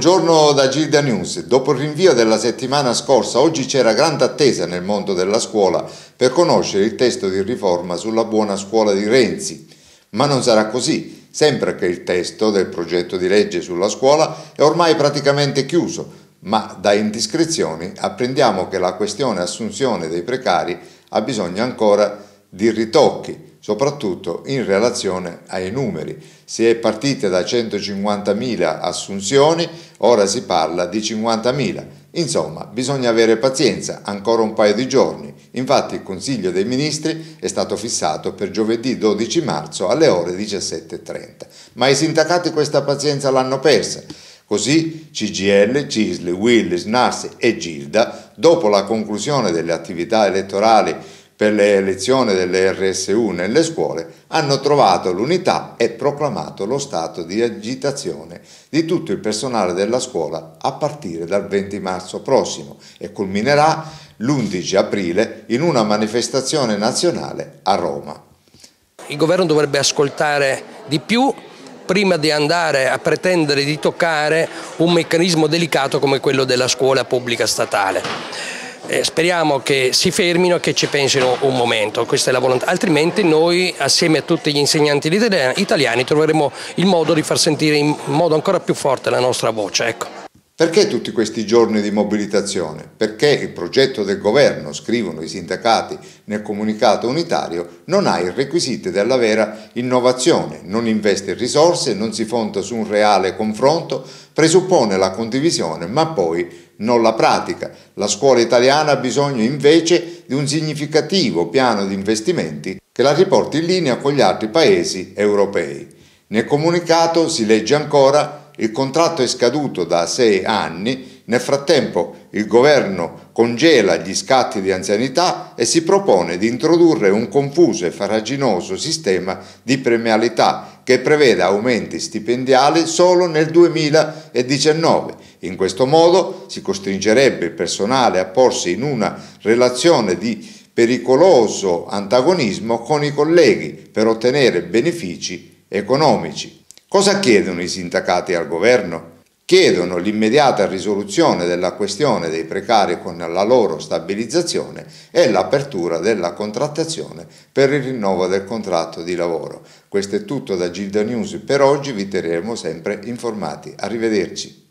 Buongiorno da Gilda News. Dopo il rinvio della settimana scorsa, oggi c'era grande attesa nel mondo della scuola per conoscere il testo di riforma sulla buona scuola di Renzi. Ma non sarà così, sempre che il testo del progetto di legge sulla scuola è ormai praticamente chiuso, ma da indiscrezioni apprendiamo che la questione assunzione dei precari ha bisogno ancora di ritocchi soprattutto in relazione ai numeri. Si è partite da 150.000 assunzioni, ora si parla di 50.000. Insomma, bisogna avere pazienza, ancora un paio di giorni. Infatti il Consiglio dei Ministri è stato fissato per giovedì 12 marzo alle ore 17.30. Ma i sindacati questa pazienza l'hanno persa. Così CGL, CISL, Willis, NAS e Gilda, dopo la conclusione delle attività elettorali per le elezioni delle RSU nelle scuole, hanno trovato l'unità e proclamato lo stato di agitazione di tutto il personale della scuola a partire dal 20 marzo prossimo e culminerà l'11 aprile in una manifestazione nazionale a Roma. Il governo dovrebbe ascoltare di più prima di andare a pretendere di toccare un meccanismo delicato come quello della scuola pubblica statale eh, speriamo che si fermino e che ci pensino un momento, questa è la volontà, altrimenti noi assieme a tutti gli insegnanti italiani troveremo il modo di far sentire in modo ancora più forte la nostra voce. Ecco. Perché tutti questi giorni di mobilitazione? Perché il progetto del governo, scrivono i sindacati nel comunicato unitario, non ha i requisiti della vera innovazione, non investe risorse, non si fonda su un reale confronto, presuppone la condivisione ma poi non la pratica. La scuola italiana ha bisogno invece di un significativo piano di investimenti che la riporti in linea con gli altri paesi europei. Nel comunicato si legge ancora il contratto è scaduto da sei anni, nel frattempo il governo congela gli scatti di anzianità e si propone di introdurre un confuso e faraginoso sistema di premialità che preveda aumenti stipendiali solo nel 2019. In questo modo si costringerebbe il personale a porsi in una relazione di pericoloso antagonismo con i colleghi per ottenere benefici economici. Cosa chiedono i sindacati al governo? Chiedono l'immediata risoluzione della questione dei precari con la loro stabilizzazione e l'apertura della contrattazione per il rinnovo del contratto di lavoro. Questo è tutto da Gilda News per oggi, vi terremo sempre informati. Arrivederci.